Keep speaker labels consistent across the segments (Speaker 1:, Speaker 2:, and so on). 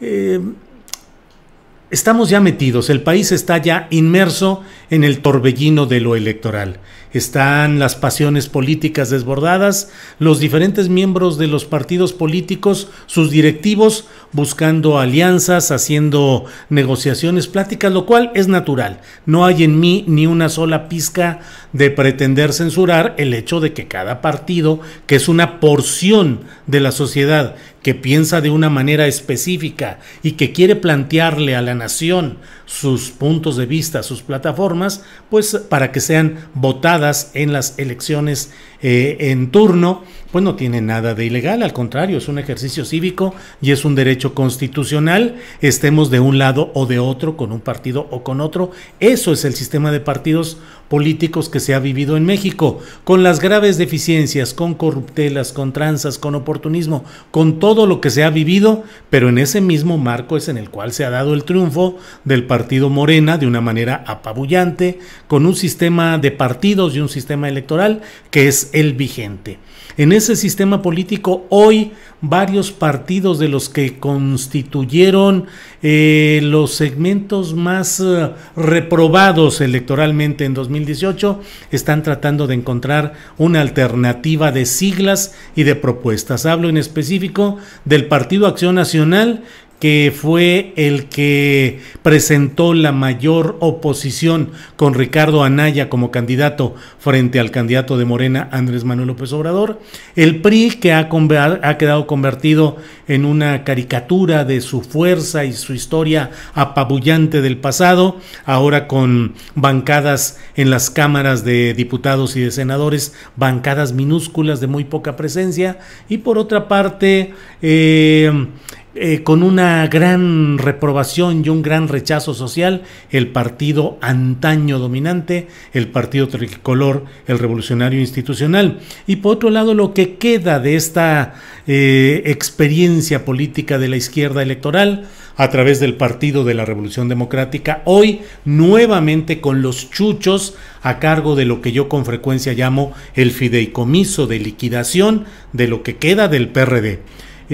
Speaker 1: Eh, estamos ya metidos, el país está ya inmerso en el torbellino de lo electoral. Están las pasiones políticas desbordadas, los diferentes miembros de los partidos políticos, sus directivos, buscando alianzas, haciendo negociaciones, pláticas, lo cual es natural. No hay en mí ni una sola pizca de pretender censurar el hecho de que cada partido, que es una porción de la sociedad, que piensa de una manera específica y que quiere plantearle a la nación sus puntos de vista, sus plataformas, pues para que sean votadas en las elecciones eh, en turno pues no tiene nada de ilegal, al contrario, es un ejercicio cívico y es un derecho constitucional, estemos de un lado o de otro, con un partido o con otro. Eso es el sistema de partidos políticos que se ha vivido en México, con las graves deficiencias, con corruptelas, con tranzas, con oportunismo, con todo lo que se ha vivido, pero en ese mismo marco es en el cual se ha dado el triunfo del partido Morena de una manera apabullante, con un sistema de partidos y un sistema electoral que es el vigente. En ese sistema político hoy varios partidos de los que constituyeron eh, los segmentos más eh, reprobados electoralmente en 2018 están tratando de encontrar una alternativa de siglas y de propuestas. Hablo en específico del Partido Acción Nacional que fue el que presentó la mayor oposición con Ricardo Anaya como candidato frente al candidato de Morena Andrés Manuel López Obrador, el PRI que ha, ha quedado convertido en una caricatura de su fuerza y su historia apabullante del pasado, ahora con bancadas en las cámaras de diputados y de senadores, bancadas minúsculas de muy poca presencia, y por otra parte, eh, eh, con una gran reprobación y un gran rechazo social, el partido antaño dominante, el partido tricolor, el revolucionario institucional. Y por otro lado, lo que queda de esta eh, experiencia política de la izquierda electoral a través del Partido de la Revolución Democrática, hoy nuevamente con los chuchos a cargo de lo que yo con frecuencia llamo el fideicomiso de liquidación de lo que queda del PRD.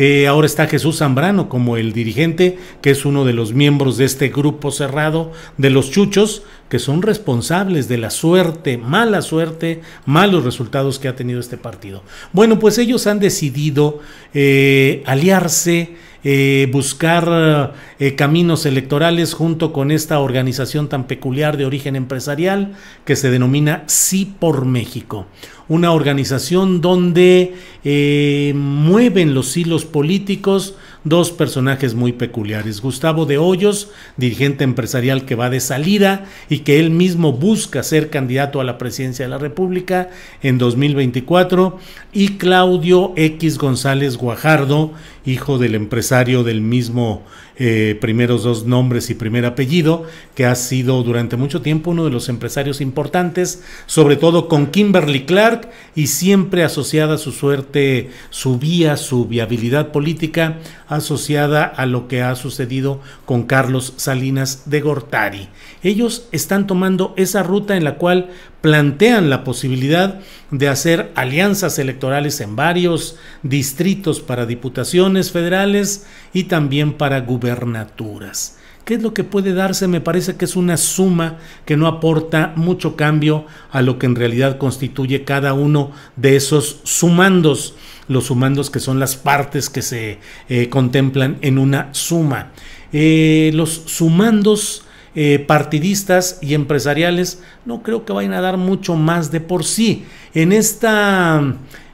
Speaker 1: Eh, ahora está Jesús Zambrano como el dirigente, que es uno de los miembros de este grupo cerrado de los chuchos, que son responsables de la suerte, mala suerte, malos resultados que ha tenido este partido. Bueno, pues ellos han decidido eh, aliarse eh, buscar eh, caminos electorales junto con esta organización tan peculiar de origen empresarial que se denomina Sí por México. Una organización donde eh, mueven los hilos políticos, dos personajes muy peculiares. Gustavo de Hoyos, dirigente empresarial que va de salida y que él mismo busca ser candidato a la presidencia de la República en 2024, y Claudio X González Guajardo, hijo del empresario del mismo eh, primeros dos nombres y primer apellido, que ha sido durante mucho tiempo uno de los empresarios importantes, sobre todo con Kimberly Clark y siempre asociada su suerte, su vía, su viabilidad política asociada a lo que ha sucedido con Carlos Salinas de Gortari. Ellos están tomando esa ruta en la cual plantean la posibilidad de hacer alianzas electorales en varios distritos para diputaciones federales y también para gubernaturas es lo que puede darse? Me parece que es una suma que no aporta mucho cambio a lo que en realidad constituye cada uno de esos sumandos. Los sumandos que son las partes que se eh, contemplan en una suma. Eh, los sumandos eh, partidistas y empresariales no creo que vayan a dar mucho más de por sí. En esta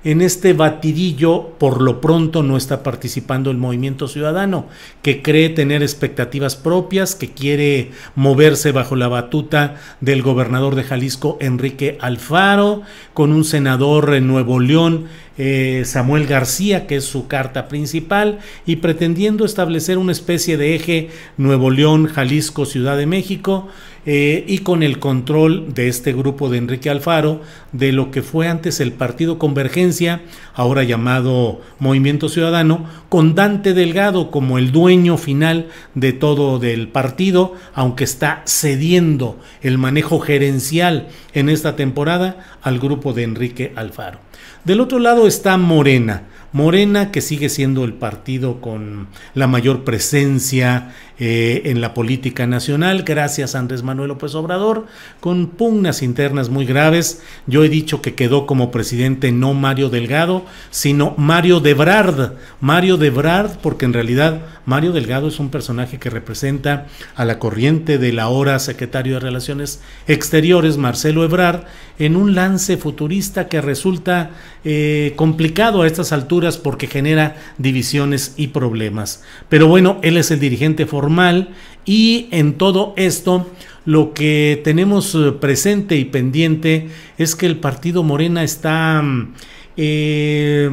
Speaker 1: en este batidillo por lo pronto no está participando el movimiento ciudadano, que cree tener expectativas propias, que quiere moverse bajo la batuta del gobernador de Jalisco, Enrique Alfaro, con un senador en Nuevo León, eh, Samuel García, que es su carta principal, y pretendiendo establecer una especie de eje Nuevo León, Jalisco, Ciudad de México, eh, y con el control de este grupo de Enrique Alfaro, de lo que fue antes el Partido Convergencia, ahora llamado Movimiento Ciudadano, con Dante Delgado como el dueño final de todo del partido, aunque está cediendo el manejo gerencial en esta temporada al grupo de Enrique Alfaro. Del otro lado está Morena. Morena, que sigue siendo el partido con la mayor presencia eh, en la política nacional, gracias a Andrés Manuel López Obrador, con pugnas internas muy graves. Yo he dicho que quedó como presidente no Mario Delgado, sino Mario Debrard. Mario Debrard, porque en realidad Mario Delgado es un personaje que representa a la corriente del ahora secretario de Relaciones Exteriores, Marcelo Ebrard, en un lance futurista que resulta eh, complicado a estas alturas porque genera divisiones y problemas. Pero bueno, él es el dirigente formal y en todo esto lo que tenemos eh, presente y pendiente es que el partido Morena está... Mm, eh,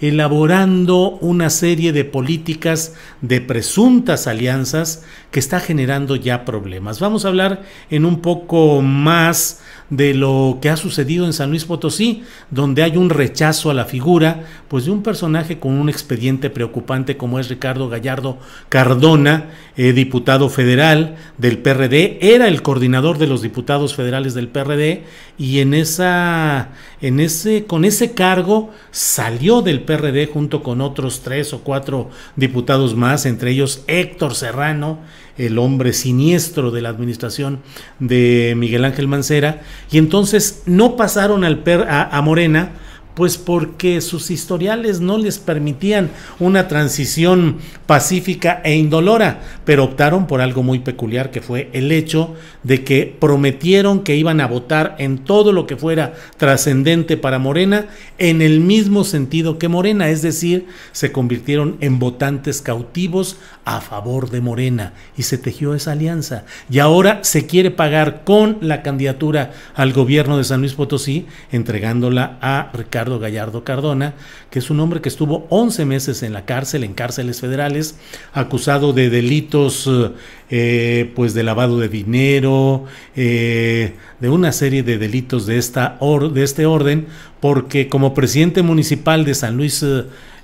Speaker 1: elaborando una serie de políticas de presuntas alianzas que está generando ya problemas. Vamos a hablar en un poco más de lo que ha sucedido en San Luis Potosí, donde hay un rechazo a la figura, pues de un personaje con un expediente preocupante como es Ricardo Gallardo Cardona, eh, diputado federal del PRD, era el coordinador de los diputados federales del PRD y en esa, en ese, con ese cargo salió del PRD junto con otros tres o cuatro diputados más, entre ellos Héctor Serrano, el hombre siniestro de la administración de Miguel Ángel Mancera, y entonces no pasaron al per, a Morena pues porque sus historiales no les permitían una transición pacífica e indolora, pero optaron por algo muy peculiar que fue el hecho de que prometieron que iban a votar en todo lo que fuera trascendente para Morena en el mismo sentido que Morena, es decir, se convirtieron en votantes cautivos a favor de Morena y se tejió esa alianza. Y ahora se quiere pagar con la candidatura al gobierno de San Luis Potosí, entregándola a Ricardo Gallardo Cardona, que es un hombre que estuvo 11 meses en la cárcel, en cárceles federales, acusado de delitos eh, pues de lavado de dinero, eh, de una serie de delitos de, esta de este orden, porque como presidente municipal de San Luis,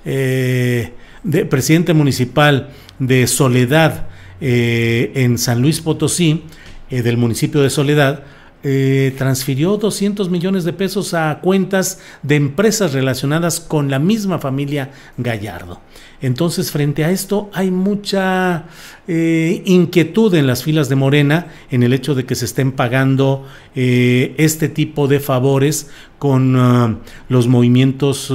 Speaker 1: eh, de, presidente municipal de Soledad en San Luis Potosí, del municipio de Soledad, eh, transfirió 200 millones de pesos a cuentas de empresas relacionadas con la misma familia Gallardo. Entonces, frente a esto, hay mucha eh, inquietud en las filas de Morena en el hecho de que se estén pagando eh, este tipo de favores con ah, los movimientos.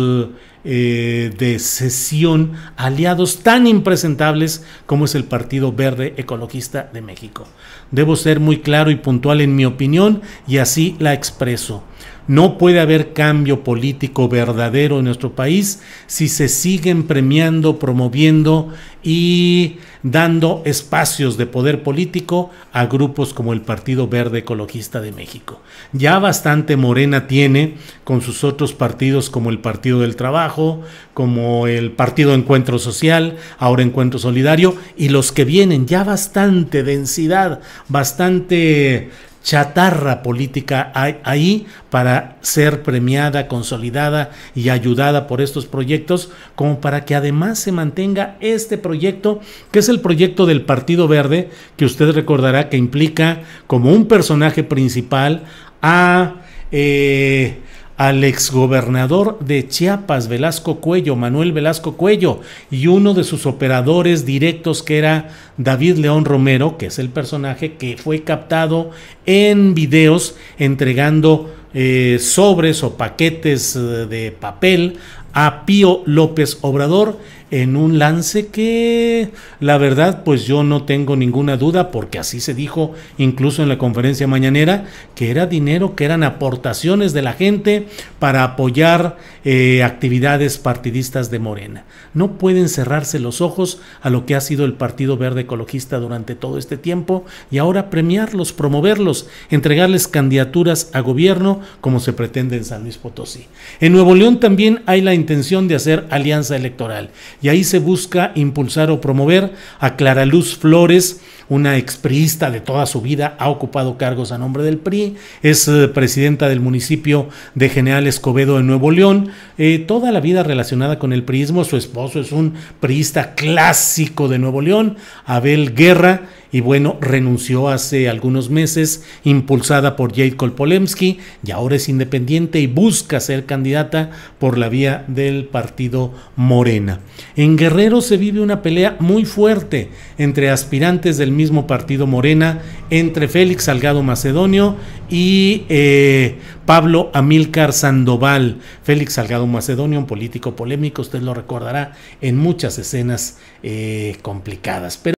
Speaker 1: Eh, de cesión aliados tan impresentables como es el Partido Verde Ecologista de México. Debo ser muy claro y puntual en mi opinión y así la expreso. No puede haber cambio político verdadero en nuestro país si se siguen premiando, promoviendo y dando espacios de poder político a grupos como el Partido Verde Ecologista de México. Ya bastante Morena tiene con sus otros partidos como el Partido del Trabajo, como el Partido Encuentro Social, ahora Encuentro Solidario, y los que vienen, ya bastante densidad, bastante chatarra política ahí para ser premiada, consolidada y ayudada por estos proyectos, como para que además se mantenga este proyecto, que es el proyecto del Partido Verde, que usted recordará que implica como un personaje principal a... Eh, al exgobernador de Chiapas, Velasco Cuello, Manuel Velasco Cuello, y uno de sus operadores directos que era David León Romero, que es el personaje que fue captado en videos entregando eh, sobres o paquetes eh, de papel a Pío López Obrador en un lance que la verdad pues yo no tengo ninguna duda porque así se dijo incluso en la conferencia mañanera que era dinero, que eran aportaciones de la gente para apoyar eh, actividades partidistas de Morena. No pueden cerrarse los ojos a lo que ha sido el Partido Verde Ecologista durante todo este tiempo y ahora premiarlos, promoverlos, entregarles candidaturas a gobierno como se pretende en San Luis Potosí. En Nuevo León también hay la intención de hacer alianza electoral y ahí se busca impulsar o promover a Clara Luz Flores, una expriista de toda su vida, ha ocupado cargos a nombre del PRI, es eh, presidenta del municipio de General Escobedo en Nuevo León, eh, toda la vida relacionada con el priismo, su esposo es un priista clásico de Nuevo León, Abel Guerra, y bueno, renunció hace algunos meses, impulsada por Jade Kolpolemsky, y ahora es independiente y busca ser candidata por la vía del partido Morena. En Guerrero se vive una pelea muy fuerte entre aspirantes del mismo partido Morena, entre Félix Salgado Macedonio y eh, Pablo Amílcar Sandoval. Félix Salgado Macedonio, un político polémico, usted lo recordará en muchas escenas eh, complicadas. Pero